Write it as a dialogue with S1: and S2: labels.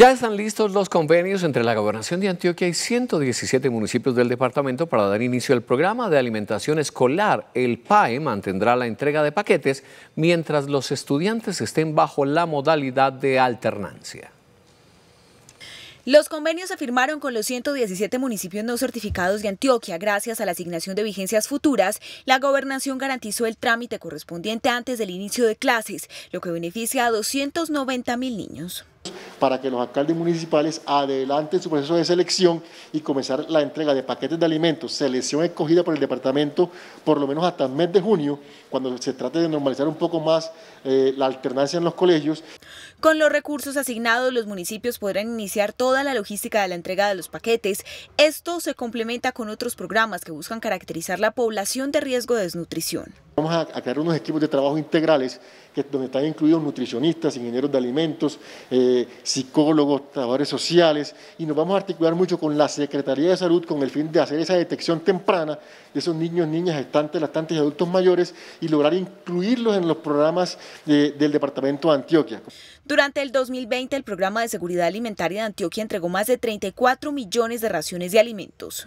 S1: Ya están listos los convenios entre la Gobernación de Antioquia y 117 municipios del departamento para dar inicio al programa de alimentación escolar. El PAE mantendrá la entrega de paquetes mientras los estudiantes estén bajo la modalidad de alternancia.
S2: Los convenios se firmaron con los 117 municipios no certificados de Antioquia. Gracias a la asignación de vigencias futuras, la gobernación garantizó el trámite correspondiente antes del inicio de clases, lo que beneficia a 290 mil niños
S3: para que los alcaldes municipales adelanten su proceso de selección y comenzar la entrega de paquetes de alimentos, selección escogida por el departamento por lo menos hasta el mes de junio, cuando se trate de normalizar un poco más eh, la alternancia en los colegios.
S2: Con los recursos asignados, los municipios podrán iniciar toda la logística de la entrega de los paquetes. Esto se complementa con otros programas que buscan caracterizar la población de riesgo de desnutrición
S3: a, crear unos equipos de trabajo integrales que, donde están incluidos nutricionistas, ingenieros de alimentos, eh, psicólogos, trabajadores sociales, y nos vamos a articular mucho con la Secretaría de Salud con el fin de hacer esa detección temprana de esos niños, niñas, gestantes, lactantes y adultos mayores y lograr incluirlos en los programas del Departamento de Antioquia.
S2: Durante el 2020, el Programa de Seguridad Alimentaria de Antioquia entregó más de 34 millones de raciones de alimentos.